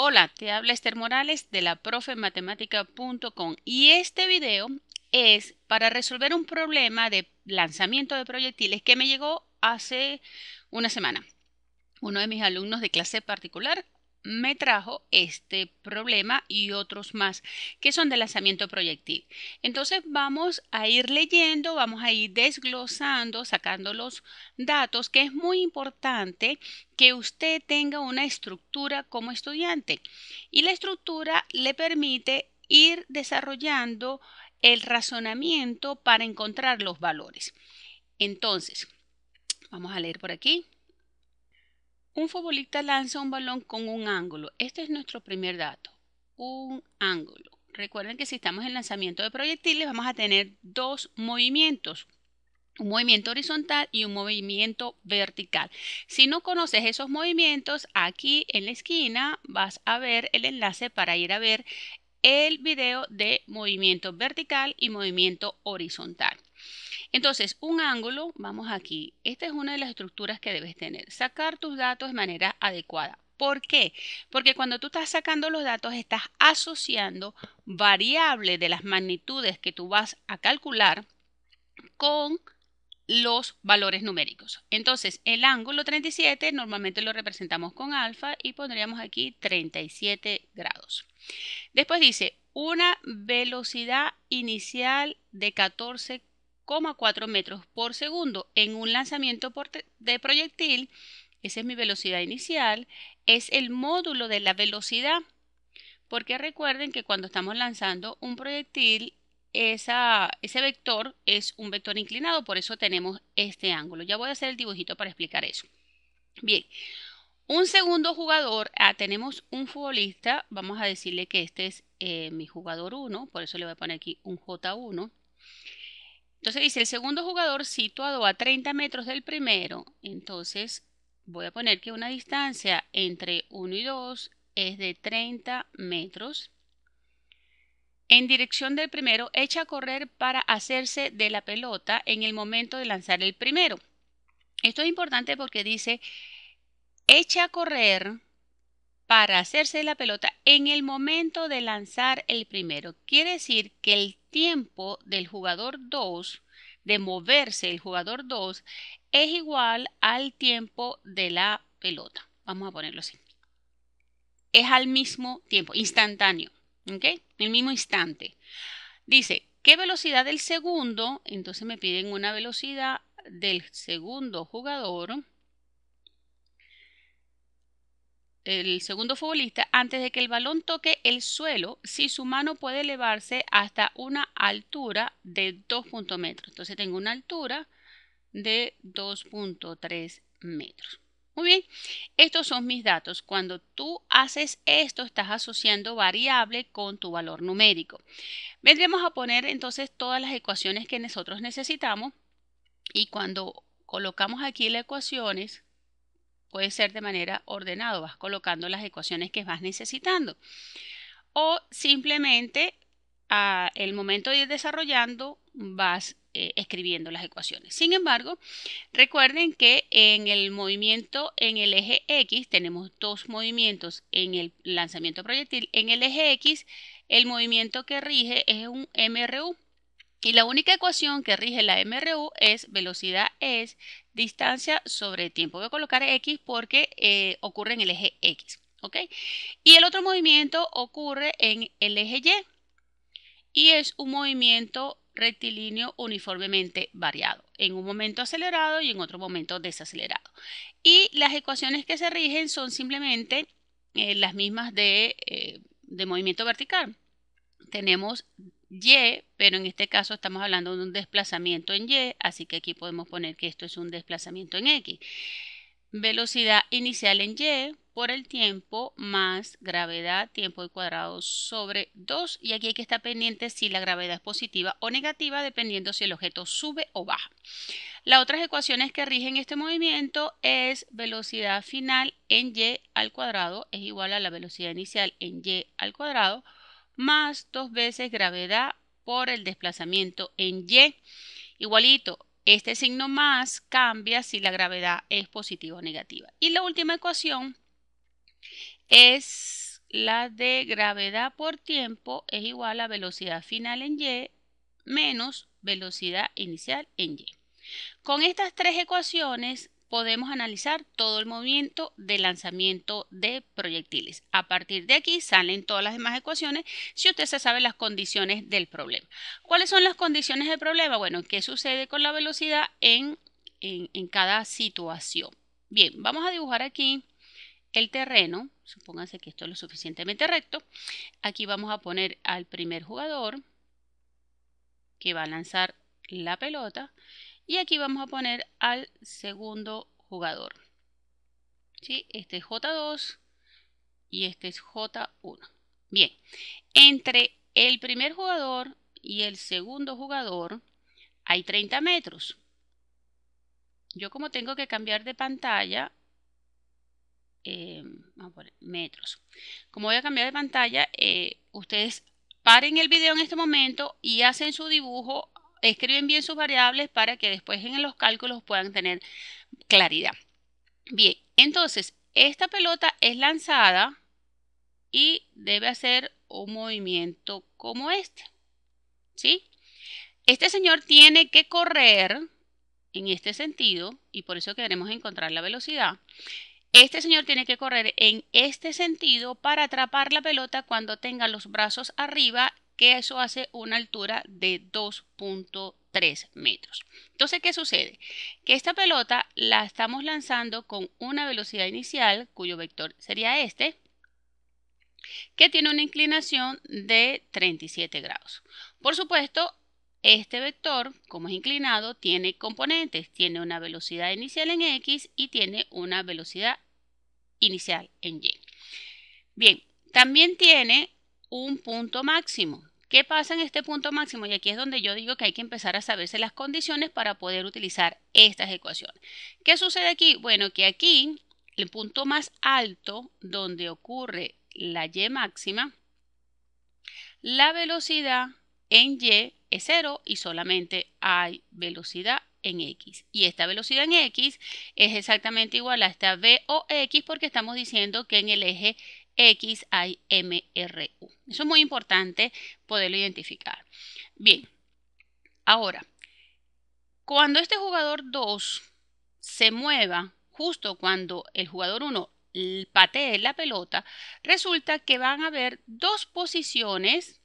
Hola, te habla Esther Morales de la Profematemática.com y este video es para resolver un problema de lanzamiento de proyectiles que me llegó hace una semana. Uno de mis alumnos de clase particular me trajo este problema y otros más que son de lanzamiento proyectil. Entonces vamos a ir leyendo, vamos a ir desglosando, sacando los datos, que es muy importante que usted tenga una estructura como estudiante. Y la estructura le permite ir desarrollando el razonamiento para encontrar los valores. Entonces, vamos a leer por aquí. Un futbolista lanza un balón con un ángulo. Este es nuestro primer dato. Un ángulo. Recuerden que si estamos en lanzamiento de proyectiles vamos a tener dos movimientos. Un movimiento horizontal y un movimiento vertical. Si no conoces esos movimientos, aquí en la esquina vas a ver el enlace para ir a ver el video de movimiento vertical y movimiento horizontal. Entonces, un ángulo, vamos aquí, esta es una de las estructuras que debes tener, sacar tus datos de manera adecuada. ¿Por qué? Porque cuando tú estás sacando los datos estás asociando variables de las magnitudes que tú vas a calcular con los valores numéricos. Entonces, el ángulo 37 normalmente lo representamos con alfa y pondríamos aquí 37 grados. Después dice una velocidad inicial de 14 4 metros por segundo en un lanzamiento de proyectil, esa es mi velocidad inicial, es el módulo de la velocidad, porque recuerden que cuando estamos lanzando un proyectil, ese vector es un vector inclinado, por eso tenemos este ángulo. Ya voy a hacer el dibujito para explicar eso. Bien, un segundo jugador, ah, tenemos un futbolista, vamos a decirle que este es eh, mi jugador 1, por eso le voy a poner aquí un J1. Entonces dice, el segundo jugador situado a 30 metros del primero, entonces voy a poner que una distancia entre 1 y 2 es de 30 metros. En dirección del primero, echa a correr para hacerse de la pelota en el momento de lanzar el primero. Esto es importante porque dice, echa a correr para hacerse de la pelota en el momento de lanzar el primero. Quiere decir que el tiempo del jugador 2 de moverse el jugador 2 es igual al tiempo de la pelota. Vamos a ponerlo así. Es al mismo tiempo, instantáneo. ¿Ok? el mismo instante. Dice, ¿qué velocidad del segundo? Entonces me piden una velocidad del segundo jugador el segundo futbolista antes de que el balón toque el suelo si su mano puede elevarse hasta una altura de 2.0 metros. Entonces tengo una altura de 2.3 metros. Muy bien, estos son mis datos. Cuando tú haces esto, estás asociando variable con tu valor numérico. Vendremos a poner entonces todas las ecuaciones que nosotros necesitamos y cuando colocamos aquí las ecuaciones, Puede ser de manera ordenada, vas colocando las ecuaciones que vas necesitando. O simplemente al el momento de ir desarrollando vas eh, escribiendo las ecuaciones. Sin embargo, recuerden que en el movimiento en el eje X tenemos dos movimientos en el lanzamiento proyectil. En el eje X el movimiento que rige es un MRU y la única ecuación que rige la MRU es velocidad es distancia sobre tiempo. Voy a colocar X porque eh, ocurre en el eje X. ¿ok? Y el otro movimiento ocurre en el eje Y y es un movimiento rectilíneo uniformemente variado, en un momento acelerado y en otro momento desacelerado. Y las ecuaciones que se rigen son simplemente eh, las mismas de, eh, de movimiento vertical. Tenemos y, pero en este caso estamos hablando de un desplazamiento en y, así que aquí podemos poner que esto es un desplazamiento en x. Velocidad inicial en y por el tiempo más gravedad, tiempo al cuadrado sobre 2. Y aquí hay que estar pendiente si la gravedad es positiva o negativa, dependiendo si el objeto sube o baja. Las otras ecuaciones que rigen este movimiento es velocidad final en y al cuadrado es igual a la velocidad inicial en y al cuadrado más dos veces gravedad por el desplazamiento en Y. Igualito, este signo más cambia si la gravedad es positiva o negativa. Y la última ecuación es la de gravedad por tiempo es igual a velocidad final en Y menos velocidad inicial en Y. Con estas tres ecuaciones podemos analizar todo el movimiento de lanzamiento de proyectiles. A partir de aquí salen todas las demás ecuaciones si usted se sabe las condiciones del problema. ¿Cuáles son las condiciones del problema? Bueno, ¿qué sucede con la velocidad en, cada situación? Bien, vamos a dibujar aquí el terreno. Supónganse que esto es lo suficientemente recto. Aquí vamos a poner al primer jugador que va a lanzar la pelota y aquí vamos a poner al segundo jugador. ¿Sí? Este es J2 y este es J1. Bien, entre el primer jugador y el segundo jugador hay 30 metros. Yo como tengo que cambiar de pantalla, em, vamos a poner metros. Como voy a cambiar de pantalla, eh, ustedes paren el video en este momento y hacen su dibujo escriben bien sus variables para que después en los cálculos puedan tener claridad. Bien, entonces esta pelota es lanzada y debe hacer un movimiento como este. ¿Sí? Este señor tiene que correr en este sentido y por eso queremos encontrar la velocidad. Este señor tiene que correr en este sentido para atrapar la pelota cuando tenga los brazos arriba que eso hace una altura de 2.3 metros. Entonces, ¿qué sucede? Que esta pelota la estamos lanzando con una velocidad inicial, cuyo vector sería este, que tiene una inclinación de 37 grados. Por supuesto, este vector, como es inclinado, tiene componentes. Tiene una velocidad inicial en X y tiene una velocidad inicial en Y. Bien, también tiene un punto máximo. ¿Qué pasa en este punto máximo? Y aquí es donde yo digo que hay que empezar a saberse las condiciones para poder utilizar estas ecuaciones. ¿Qué sucede aquí? Bueno, que aquí el punto más alto donde ocurre la y máxima, la velocidad en y es cero y solamente hay velocidad en x. Y esta velocidad en x es exactamente igual a esta v o x porque estamos diciendo que en el eje XIMRU. Eso es muy importante poderlo identificar. Bien, ahora, cuando este jugador 2 se mueva, justo cuando el jugador 1 patee la pelota, resulta que van a haber dos posiciones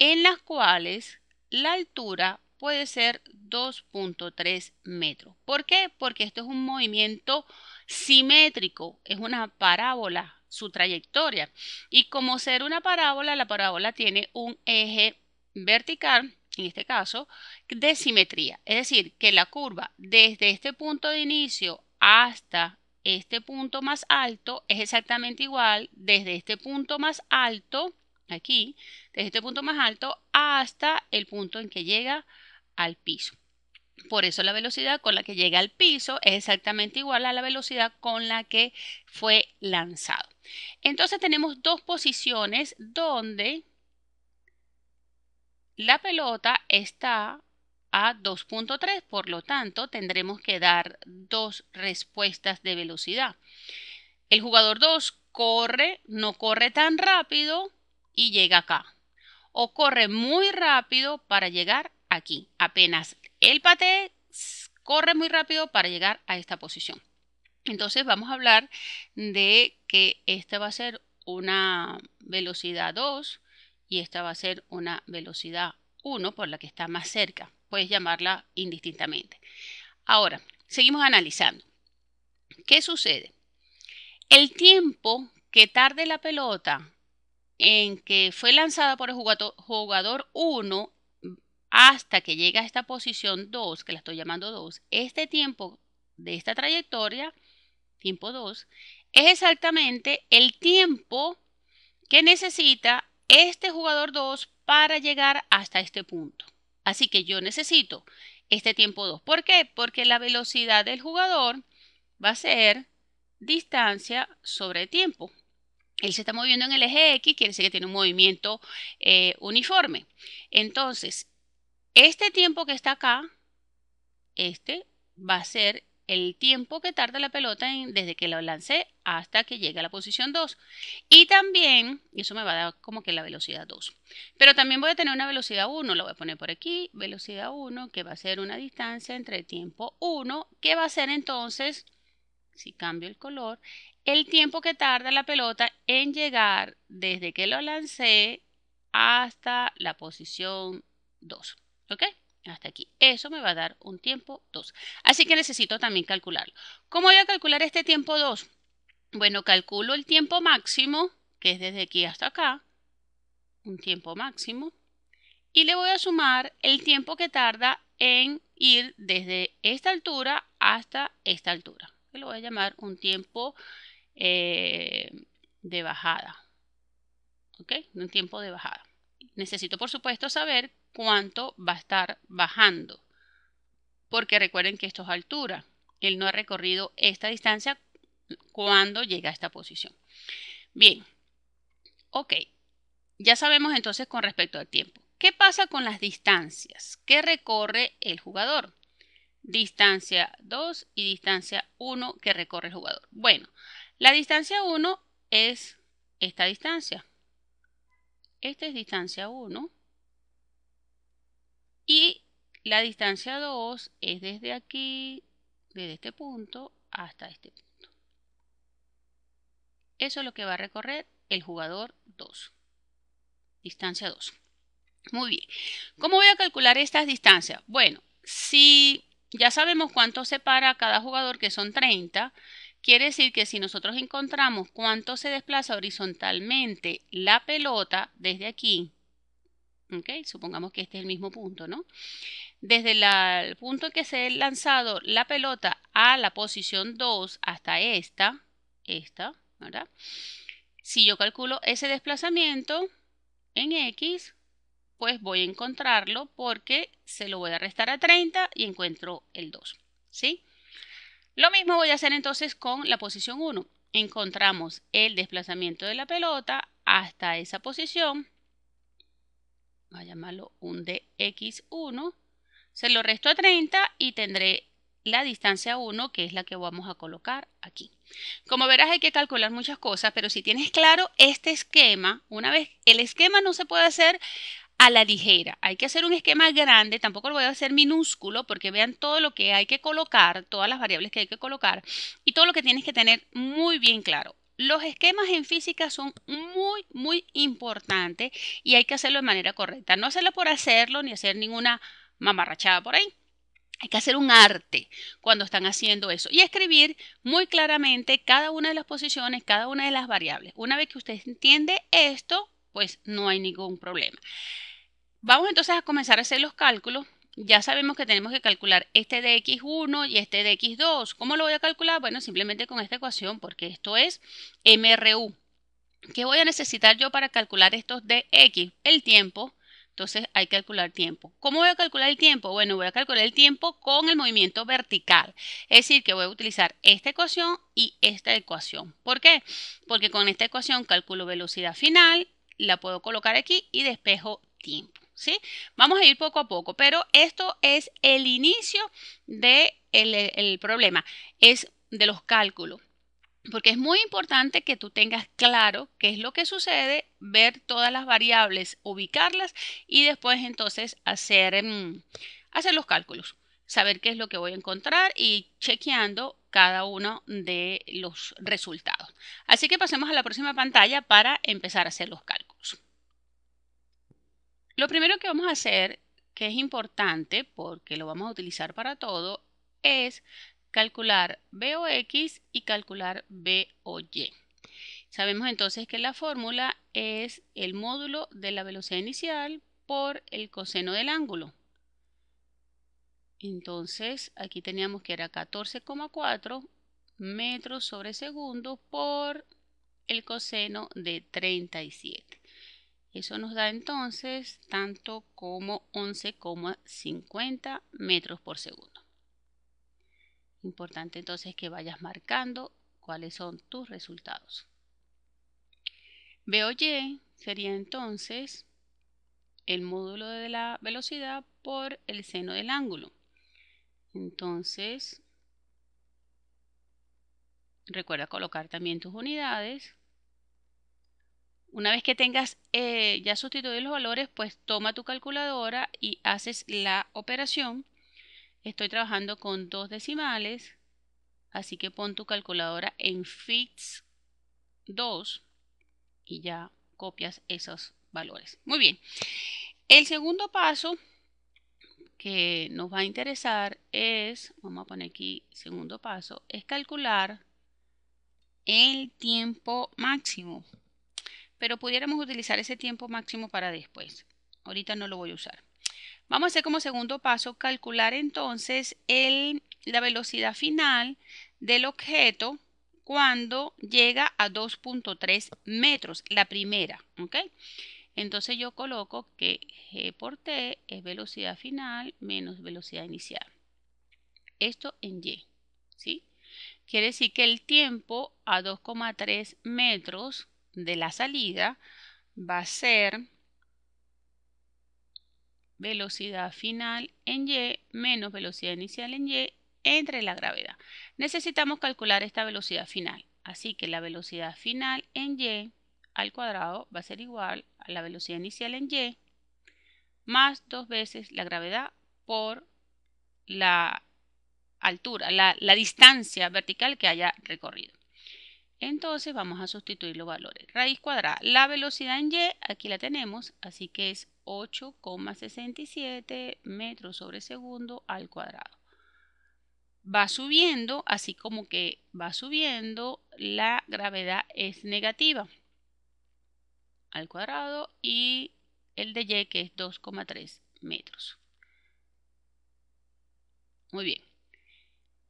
en las cuales la altura puede ser 2.3 metros. ¿Por qué? Porque esto es un movimiento simétrico, es una parábola su trayectoria. Y como ser una parábola, la parábola tiene un eje vertical, en este caso, de simetría. Es decir, que la curva desde este punto de inicio hasta este punto más alto es exactamente igual desde este punto más alto, aquí, desde este punto más alto hasta el punto en que llega al piso. Por eso la velocidad con la que llega al piso es exactamente igual a la velocidad con la que fue lanzado. Entonces tenemos dos posiciones donde la pelota está a 2.3, por lo tanto tendremos que dar dos respuestas de velocidad. El jugador 2 corre, no corre tan rápido y llega acá. O corre muy rápido para llegar aquí. Apenas el pate corre muy rápido para llegar a esta posición. Entonces vamos a hablar de que esta va a ser una velocidad 2 y esta va a ser una velocidad 1 por la que está más cerca. Puedes llamarla indistintamente. Ahora, seguimos analizando. ¿Qué sucede? El tiempo que tarde la pelota en que fue lanzada por el jugador 1 hasta que llega a esta posición 2, que la estoy llamando 2, este tiempo de esta trayectoria tiempo 2, es exactamente el tiempo que necesita este jugador 2 para llegar hasta este punto. Así que yo necesito este tiempo 2. ¿Por qué? Porque la velocidad del jugador va a ser distancia sobre tiempo. Él se está moviendo en el eje X, quiere decir que tiene un movimiento eh, uniforme. Entonces, este tiempo que está acá, este va a ser el tiempo que tarda la pelota en, desde que la lancé hasta que llegue a la posición 2. Y también, eso me va a dar como que la velocidad 2. Pero también voy a tener una velocidad 1, lo voy a poner por aquí, velocidad 1, que va a ser una distancia entre tiempo 1, que va a ser entonces, si cambio el color, el tiempo que tarda la pelota en llegar desde que lo lancé hasta la posición 2. ¿Ok? hasta aquí. Eso me va a dar un tiempo 2. Así que necesito también calcularlo. ¿Cómo voy a calcular este tiempo 2? Bueno, calculo el tiempo máximo, que es desde aquí hasta acá, un tiempo máximo, y le voy a sumar el tiempo que tarda en ir desde esta altura hasta esta altura, que lo voy a llamar un tiempo eh, de bajada. ¿Ok? Un tiempo de bajada. Necesito, por supuesto, saber cuánto va a estar bajando. Porque recuerden que esto es altura. Él no ha recorrido esta distancia cuando llega a esta posición. Bien, ok. Ya sabemos entonces con respecto al tiempo. ¿Qué pasa con las distancias ¿Qué recorre el jugador? Distancia 2 y distancia 1 que recorre el jugador. Bueno, la distancia 1 es esta distancia. Esta es distancia 1 y la distancia 2 es desde aquí, desde este punto hasta este punto. Eso es lo que va a recorrer el jugador 2. Distancia 2. Muy bien. ¿Cómo voy a calcular estas distancias? Bueno, si ya sabemos cuánto separa cada jugador, que son 30, quiere decir que si nosotros encontramos cuánto se desplaza horizontalmente la pelota desde aquí supongamos que este es el mismo punto, ¿no? Desde el punto que se ha lanzado la pelota a la posición 2 hasta esta, esta, ¿verdad? Si yo calculo ese desplazamiento en X, pues voy a encontrarlo porque se lo voy a restar a 30 y encuentro el 2, ¿sí? Lo mismo voy a hacer entonces con la posición 1. Encontramos el desplazamiento de la pelota hasta esa posición voy a llamarlo un dx1, se lo resto a 30 y tendré la distancia 1, que es la que vamos a colocar aquí. Como verás, hay que calcular muchas cosas, pero si tienes claro este esquema, una vez el esquema no se puede hacer a la ligera. Hay que hacer un esquema grande, tampoco lo voy a hacer minúsculo, porque vean todo lo que hay que colocar, todas las variables que hay que colocar y todo lo que tienes que tener muy bien claro. Los esquemas en física son muy, muy importantes y hay que hacerlo de manera correcta. No hacerlo por hacerlo ni hacer ninguna mamarrachada por ahí. Hay que hacer un arte cuando están haciendo eso y escribir muy claramente cada una de las posiciones, cada una de las variables. Una vez que usted entiende esto, pues no hay ningún problema. Vamos entonces a comenzar a hacer los cálculos ya sabemos que tenemos que calcular este de x1 y este de x2. ¿Cómo lo voy a calcular? Bueno, simplemente con esta ecuación, porque esto es MRU. ¿Qué voy a necesitar yo para calcular estos de x? El tiempo. Entonces hay que calcular tiempo. ¿Cómo voy a calcular el tiempo? Bueno, voy a calcular el tiempo con el movimiento vertical. Es decir, que voy a utilizar esta ecuación y esta ecuación. ¿Por qué? Porque con esta ecuación calculo velocidad final, la puedo colocar aquí y despejo tiempo. Vamos a ir poco a poco, pero esto es el inicio del de el, problema, es de los cálculos. Porque es muy importante que tú tengas claro qué es lo que sucede, ver todas las variables, ubicarlas y después entonces hacer, mm, hacer los cálculos, saber qué es lo que voy a encontrar y chequeando cada uno de los resultados. Así que pasemos a la próxima pantalla para empezar a hacer los cálculos. Lo primero que vamos a hacer, que es importante porque lo vamos a utilizar para todo, es calcular x y calcular BOY. Sabemos entonces que la fórmula es el módulo de la velocidad inicial por el coseno del ángulo. Entonces, aquí teníamos que era 14,4 metros sobre segundo por el coseno de 37. Eso nos da entonces tanto como 11,50 metros por segundo. Importante entonces que vayas marcando cuáles son tus resultados. BOY sería entonces el módulo de la velocidad por el seno del ángulo. Entonces, recuerda colocar también tus unidades una vez que tengas eh, ya sustituido los valores, pues toma tu calculadora y haces la operación. Estoy trabajando con dos decimales, así que pon tu calculadora en fix 2 y ya copias esos valores. Muy bien. El segundo paso que nos va a interesar es, vamos a poner aquí segundo paso, es calcular el tiempo máximo pero pudiéramos utilizar ese tiempo máximo para después. Ahorita no lo voy a usar. Vamos a hacer como segundo paso calcular entonces la velocidad final del objeto cuando llega a 2.3 metros, la primera, ¿ok? Entonces yo coloco que G por T es velocidad final menos velocidad inicial. Esto en Y, ¿sí? Quiere decir que el tiempo a 2,3 metros de la salida va a ser velocidad final en Y menos velocidad inicial en Y entre la gravedad. Necesitamos calcular esta velocidad final, así que la velocidad final en Y al cuadrado va a ser igual a la velocidad inicial en Y más dos veces la gravedad por la altura, la, la distancia vertical que haya recorrido. Entonces vamos a sustituir los valores. Raíz cuadrada. La velocidad en y, aquí la tenemos, así que es 8,67 metros sobre segundo al cuadrado. Va subiendo, así como que va subiendo, la gravedad es negativa al cuadrado y el de y que es 2,3 metros. Muy bien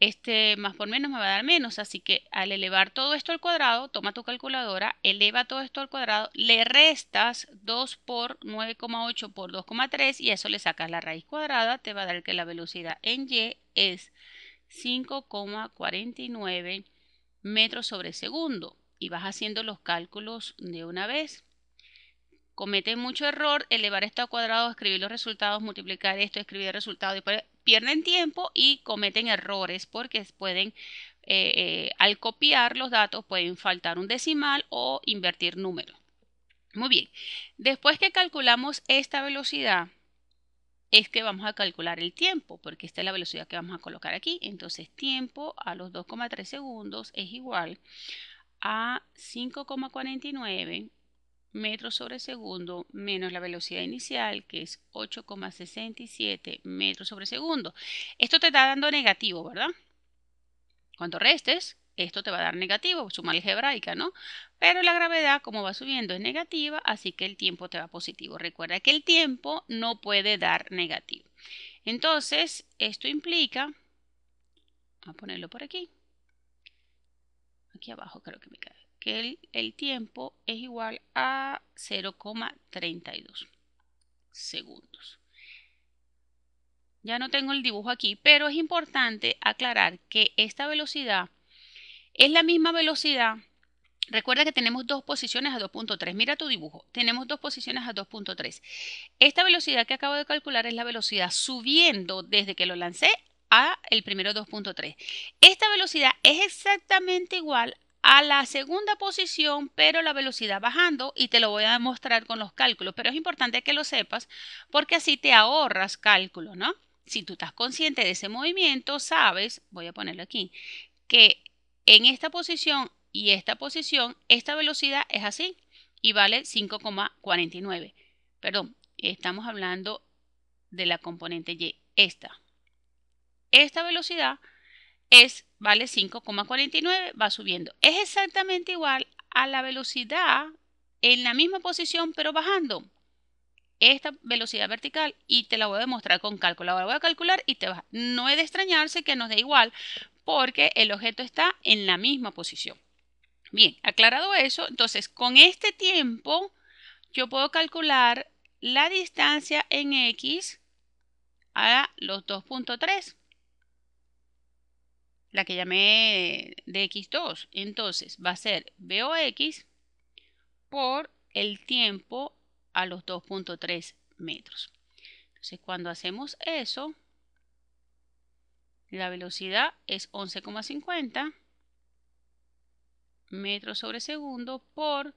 este más por menos me va a dar menos, así que al elevar todo esto al cuadrado, toma tu calculadora, eleva todo esto al cuadrado, le restas 2 por 9,8 por 2,3 y eso le sacas la raíz cuadrada, te va a dar que la velocidad en y es 5,49 metros sobre segundo y vas haciendo los cálculos de una vez. Comete mucho error elevar esto al cuadrado, escribir los resultados, multiplicar esto, escribir el resultado, y después pierden tiempo y cometen errores porque pueden, eh, eh, al copiar los datos, pueden faltar un decimal o invertir números. Muy bien, después que calculamos esta velocidad, es que vamos a calcular el tiempo, porque esta es la velocidad que vamos a colocar aquí. Entonces, tiempo a los 2,3 segundos es igual a 5,49 metros sobre segundo menos la velocidad inicial, que es 8,67 metros sobre segundo. Esto te está dando negativo, ¿verdad? Cuando restes, esto te va a dar negativo, suma algebraica, ¿no? Pero la gravedad, como va subiendo, es negativa, así que el tiempo te va positivo. Recuerda que el tiempo no puede dar negativo. Entonces, esto implica, voy a ponerlo por aquí, aquí abajo creo que me cae, que el, tiempo es igual a 0,32 segundos. Ya no tengo el dibujo aquí, pero es importante aclarar que esta velocidad es la misma velocidad. Recuerda que tenemos dos posiciones a 2.3. Mira tu dibujo. Tenemos dos posiciones a 2.3. Esta velocidad que acabo de calcular es la velocidad subiendo desde que lo lancé a el primero 2.3. Esta velocidad es exactamente igual a la segunda posición, pero la velocidad bajando, y te lo voy a demostrar con los cálculos, pero es importante que lo sepas porque así te ahorras cálculo, ¿no? Si tú estás consciente de ese movimiento, sabes, voy a ponerlo aquí, que en esta posición y esta posición, esta velocidad es así y vale 5,49. Perdón, estamos hablando de la componente Y, esta. Esta velocidad es vale 5,49, va subiendo. Es exactamente igual a la velocidad en la misma posición pero bajando. Esta velocidad vertical y te la voy a demostrar con cálculo. Ahora voy a calcular y te va, No es de extrañarse que nos dé igual porque el objeto está en la misma posición. Bien, aclarado eso, entonces con este tiempo yo puedo calcular la distancia en X a los 2.3 la que llamé de x2. Entonces va a ser vox por el tiempo a los 2.3 metros. Entonces cuando hacemos eso, la velocidad es 11,50 metros sobre segundo por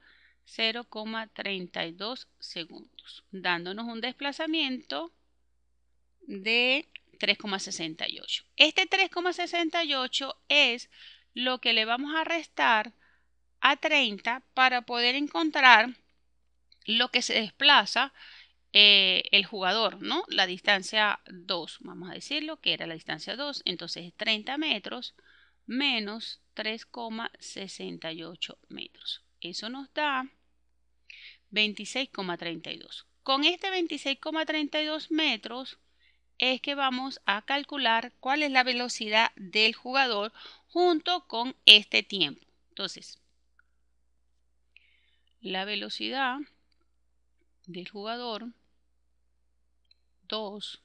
0,32 segundos, dándonos un desplazamiento de 3,68. Este 3,68 es lo que le vamos a restar a 30 para poder encontrar lo que se desplaza eh, el jugador, ¿no? La distancia 2, vamos a decirlo, que era la distancia 2, entonces 30 metros menos 3,68 metros. Eso nos da 26,32. Con este 26,32 metros es que vamos a calcular cuál es la velocidad del jugador junto con este tiempo. Entonces, la velocidad del jugador 2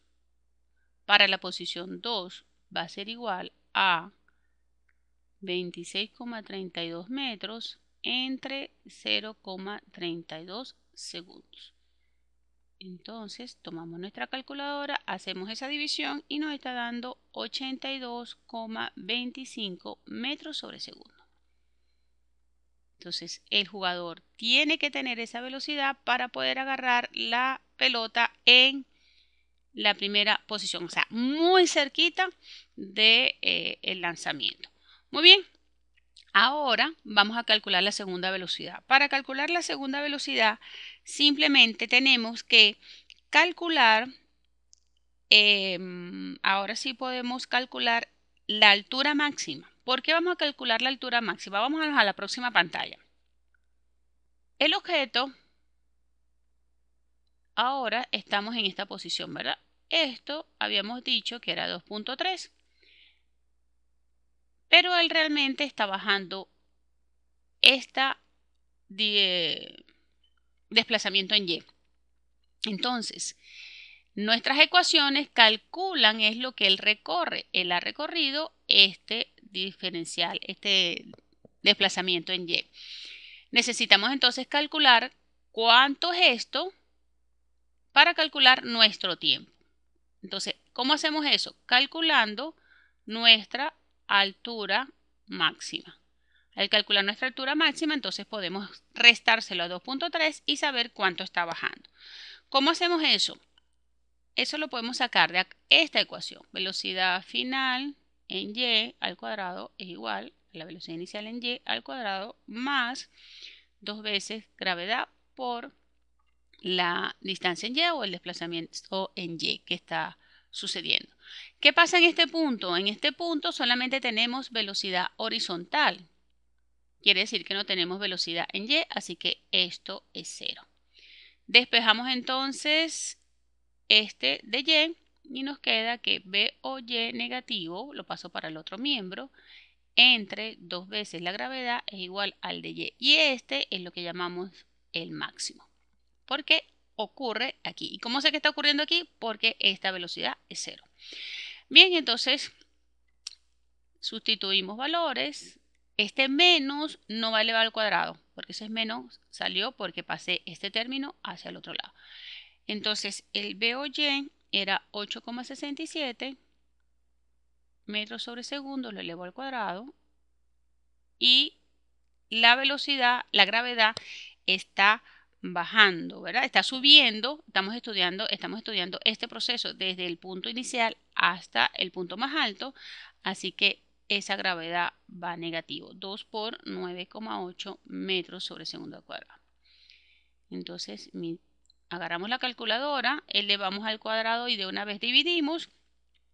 para la posición 2 va a ser igual a 26,32 metros entre 0,32 segundos. Entonces tomamos nuestra calculadora, hacemos esa división y nos está dando 82,25 metros sobre segundo. Entonces el jugador tiene que tener esa velocidad para poder agarrar la pelota en la primera posición, o sea, muy cerquita del de, eh, lanzamiento. Muy bien, ahora vamos a calcular la segunda velocidad. Para calcular la segunda velocidad Simplemente tenemos que calcular, em, ahora sí podemos calcular la altura máxima. ¿Por qué vamos a calcular la altura máxima? Vamos a la próxima pantalla. El objeto, ahora estamos en esta posición, ¿verdad? Esto habíamos dicho que era 2.3, pero él realmente está bajando esta, desplazamiento en Y. Entonces, nuestras ecuaciones calculan es lo que él recorre. Él ha recorrido este diferencial, este desplazamiento en Y. Necesitamos entonces calcular cuánto es esto para calcular nuestro tiempo. Entonces, ¿cómo hacemos eso? Calculando nuestra altura máxima. Al calcular nuestra altura máxima, entonces podemos restárselo a 2.3 y saber cuánto está bajando. ¿Cómo hacemos eso? Eso lo podemos sacar de esta ecuación. Velocidad final en y al cuadrado es igual a la velocidad inicial en y al cuadrado más dos veces gravedad por la distancia en y o el desplazamiento en y que está sucediendo. ¿Qué pasa en este punto? En este punto solamente tenemos velocidad horizontal, Quiere decir que no tenemos velocidad en y, así que esto es cero. Despejamos entonces este de y y nos queda que b o y negativo, lo paso para el otro miembro, entre dos veces la gravedad es igual al de y. Y este es lo que llamamos el máximo. Porque ocurre aquí. ¿Y cómo sé que está ocurriendo aquí? Porque esta velocidad es cero. Bien, entonces sustituimos valores, este menos no va a elevar al cuadrado, porque ese es menos salió porque pasé este término hacia el otro lado. Entonces, el BOY era 8,67 metros sobre segundo, lo elevo al cuadrado. Y la velocidad, la gravedad está bajando, ¿verdad? Está subiendo, estamos estudiando, estamos estudiando este proceso desde el punto inicial hasta el punto más alto, así que esa gravedad va negativo, 2 por 9,8 metros sobre segundo al cuadrado. Entonces, agarramos la calculadora, elevamos al cuadrado y de una vez dividimos,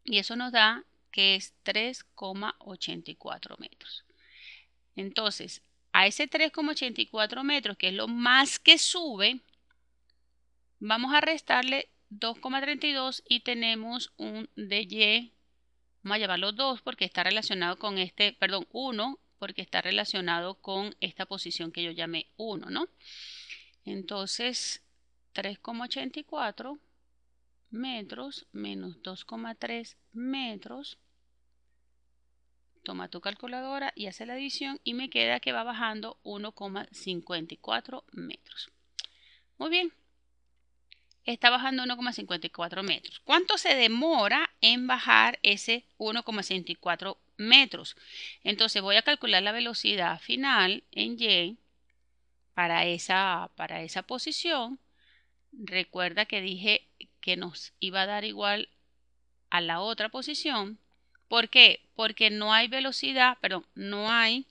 y eso nos da que es 3,84 metros. Entonces, a ese 3,84 metros, que es lo más que sube, vamos a restarle 2,32 y tenemos un dy Vamos a los 2 porque está relacionado con este, perdón, 1 porque está relacionado con esta posición que yo llamé 1, ¿no? Entonces, 3,84 metros menos 2,3 metros. Toma tu calculadora y hace la división y me queda que va bajando 1,54 metros. Muy bien, está bajando 1,54 metros. ¿Cuánto se demora en bajar ese 1,64 metros? Entonces voy a calcular la velocidad final en Y para esa, para esa posición. Recuerda que dije que nos iba a dar igual a la otra posición. ¿Por qué? Porque no hay velocidad, perdón, no hay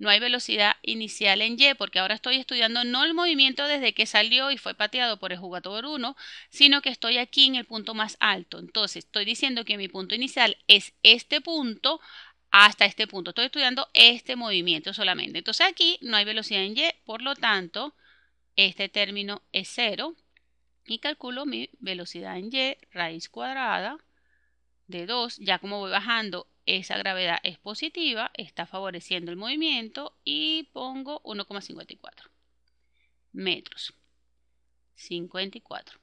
no hay velocidad inicial en Y, porque ahora estoy estudiando no el movimiento desde que salió y fue pateado por el jugador 1, sino que estoy aquí en el punto más alto. Entonces, estoy diciendo que mi punto inicial es este punto hasta este punto. Estoy estudiando este movimiento solamente. Entonces, aquí no hay velocidad en Y, por lo tanto, este término es 0. Y calculo mi velocidad en Y, raíz cuadrada de 2, ya como voy bajando esa gravedad es positiva, está favoreciendo el movimiento y pongo 1,54 metros. 54.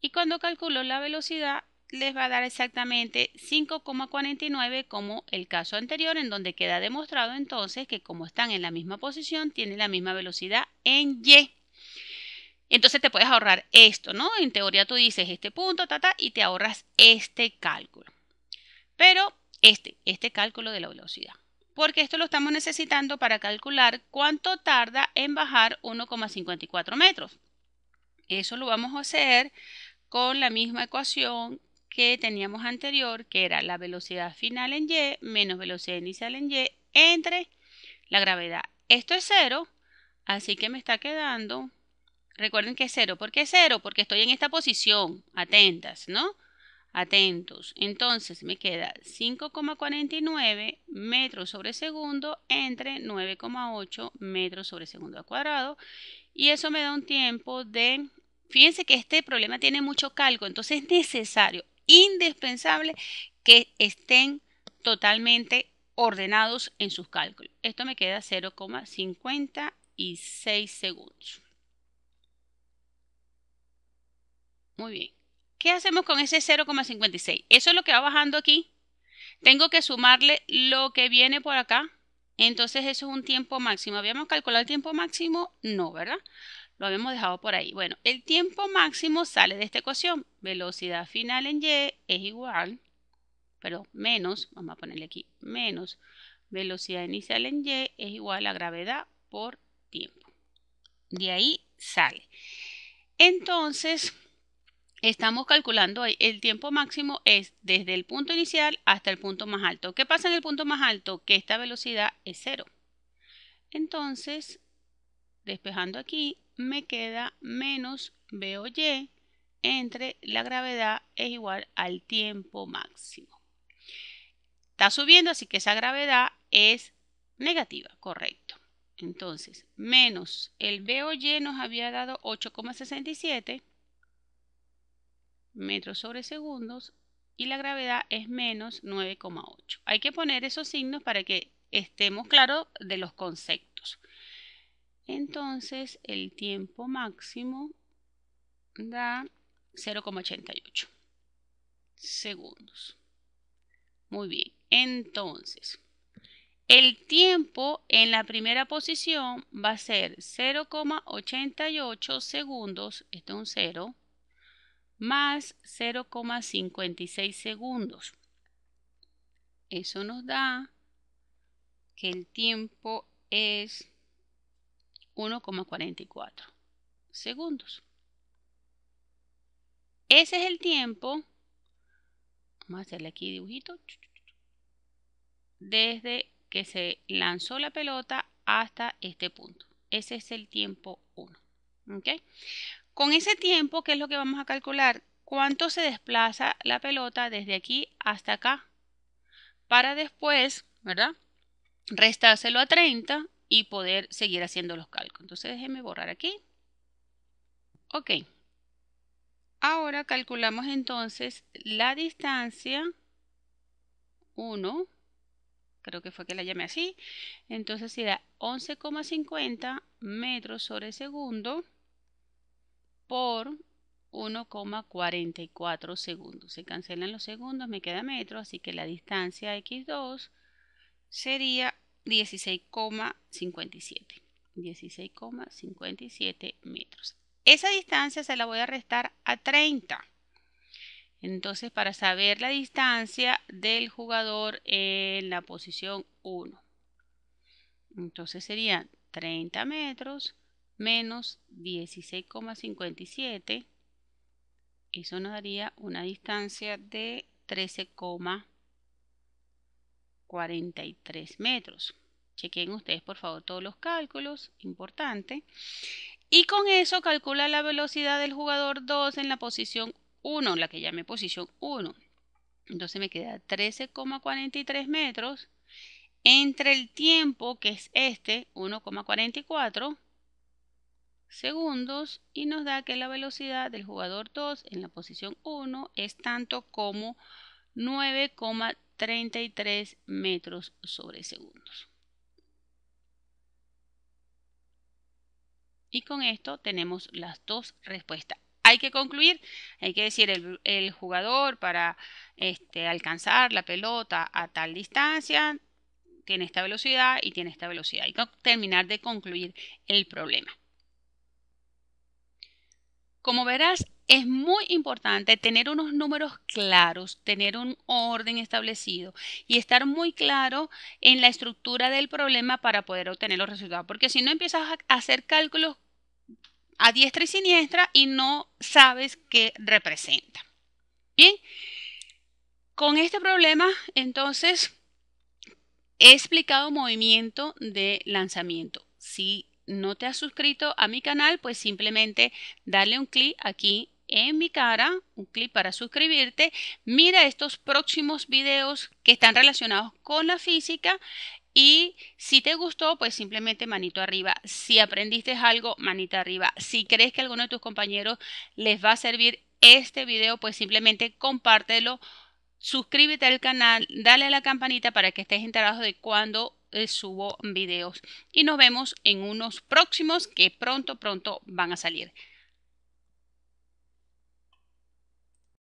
Y cuando calculo la velocidad, les va a dar exactamente 5,49 como el caso anterior en donde queda demostrado entonces que como están en la misma posición tienen la misma velocidad en Y. Entonces te puedes ahorrar esto, ¿no? En teoría tú dices este punto, tata, y te ahorras este cálculo. Pero este, este cálculo de la velocidad. Porque esto lo estamos necesitando para calcular cuánto tarda en bajar 1,54 metros. Eso lo vamos a hacer con la misma ecuación que teníamos anterior, que era la velocidad final en Y menos velocidad inicial en Y entre la gravedad. Esto es cero, así que me está quedando, recuerden que es cero. ¿Por qué es cero? Porque estoy en esta posición, atentas, ¿no? Atentos. Entonces me queda 5,49 metros sobre segundo entre 9,8 metros sobre segundo al cuadrado. Y eso me da un tiempo de... Fíjense que este problema tiene mucho calco, entonces es necesario, indispensable que estén totalmente ordenados en sus cálculos. Esto me queda 0,56 segundos. Muy bien. ¿Qué hacemos con ese 0,56? Eso es lo que va bajando aquí. Tengo que sumarle lo que viene por acá. Entonces eso es un tiempo máximo. ¿Habíamos calculado el tiempo máximo? No, ¿verdad? Lo habíamos dejado por ahí. Bueno, el tiempo máximo sale de esta ecuación. Velocidad final en Y es igual, perdón, menos, vamos a ponerle aquí, menos velocidad inicial en Y es igual a gravedad por tiempo. De ahí sale. Entonces, estamos calculando ahí, el tiempo máximo es desde el punto inicial hasta el punto más alto. ¿Qué pasa en el punto más alto? Que esta velocidad es cero. Entonces, despejando aquí, me queda menos Y entre la gravedad es igual al tiempo máximo. Está subiendo, así que esa gravedad es negativa, correcto. Entonces, menos el Y nos había dado 8,67 metros sobre segundos y la gravedad es menos 9,8. Hay que poner esos signos para que estemos claros de los conceptos. Entonces el tiempo máximo da 0,88 segundos. Muy bien, entonces el tiempo en la primera posición va a ser 0,88 segundos, esto es un 0, más 0,56 segundos. Eso nos da que el tiempo es 1,44 segundos. Ese es el tiempo, vamos a hacerle aquí dibujito, desde que se lanzó la pelota hasta este punto. Ese es el tiempo 1. ¿okay? Con ese tiempo, ¿qué es lo que vamos a calcular? ¿Cuánto se desplaza la pelota desde aquí hasta acá? Para después, ¿verdad? Restárselo a 30 y poder seguir haciendo los cálculos. Entonces déjenme borrar aquí. Ok. Ahora calculamos entonces la distancia 1, creo que fue que la llamé así, entonces será 11,50 metros sobre segundo por 1,44 segundos. Se cancelan los segundos, me queda metro, así que la distancia x2 sería 16,57. 16,57 metros. Esa distancia se la voy a restar a 30. Entonces, para saber la distancia del jugador en la posición 1. Entonces serían 30 metros menos 16,57. Eso nos daría una distancia de 13,43 metros. Chequen ustedes por favor todos los cálculos, importante. Y con eso calcula la velocidad del jugador 2 en la posición 1, la que llamé posición 1. Entonces me queda 13,43 metros entre el tiempo que es este, 1,44, segundos y nos da que la velocidad del jugador 2 en la posición 1 es tanto como 9,33 metros sobre segundos. Y con esto tenemos las dos respuestas. Hay que concluir, hay que decir el, jugador para este, alcanzar la pelota a tal distancia tiene esta velocidad y tiene esta velocidad Hay que terminar de concluir el problema. Como verás, es muy importante tener unos números claros, tener un orden establecido y estar muy claro en la estructura del problema para poder obtener los resultados. Porque si no empiezas a hacer cálculos a diestra y siniestra y no sabes qué representa. Bien, con este problema entonces he explicado movimiento de lanzamiento. sí no te has suscrito a mi canal, pues simplemente dale un clic aquí en mi cara, un clic para suscribirte. Mira estos próximos videos que están relacionados con la física y si te gustó, pues simplemente manito arriba. Si aprendiste algo, manito arriba. Si crees que a alguno de tus compañeros les va a servir este video, pues simplemente compártelo, suscríbete al canal, dale a la campanita para que estés enterado de cuando eh, subo videos y nos vemos en unos próximos que pronto, pronto van a salir.